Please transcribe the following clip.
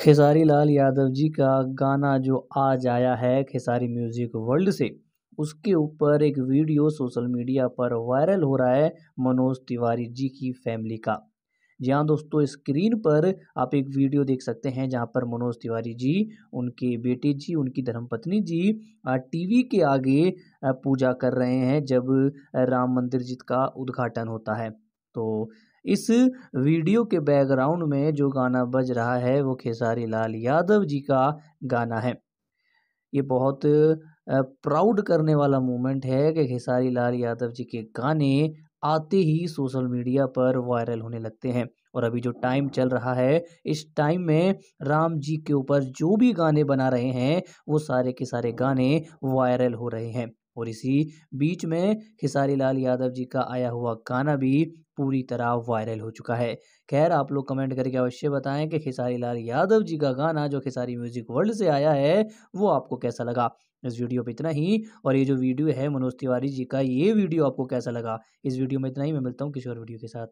खेसारी लाल यादव जी का गाना जो आज आया है खेसारी म्यूज़िक वर्ल्ड से उसके ऊपर एक वीडियो सोशल मीडिया पर वायरल हो रहा है मनोज तिवारी जी की फैमिली का जी हाँ दोस्तों स्क्रीन पर आप एक वीडियो देख सकते हैं जहाँ पर मनोज तिवारी जी उनके बेटे जी उनकी धर्मपत्नी जी टीवी के आगे पूजा कर रहे हैं जब राम मंदिर जी का उद्घाटन होता है तो इस वीडियो के बैकग्राउंड में जो गाना बज रहा है वो खेसारी लाल यादव जी का गाना है ये बहुत प्राउड करने वाला मोमेंट है कि खेसारी लाल यादव जी के गाने आते ही सोशल मीडिया पर वायरल होने लगते हैं और अभी जो टाइम चल रहा है इस टाइम में राम जी के ऊपर जो भी गाने बना रहे हैं वो सारे के सारे गाने वायरल हो रहे हैं और इसी बीच में खेसारी लाल यादव जी का आया हुआ गाना भी पूरी तरह वायरल हो चुका है खैर आप लोग कमेंट करके अवश्य बताएं कि खेसारी लाल यादव जी का गाना जो खेसारी म्यूजिक वर्ल्ड से आया है वो आपको कैसा लगा इस वीडियो पे इतना ही और ये जो वीडियो है मनोज तिवारी जी का ये वीडियो आपको कैसा लगा इस वीडियो में इतना ही मैं मिलता हूँ किसी और वीडियो के साथ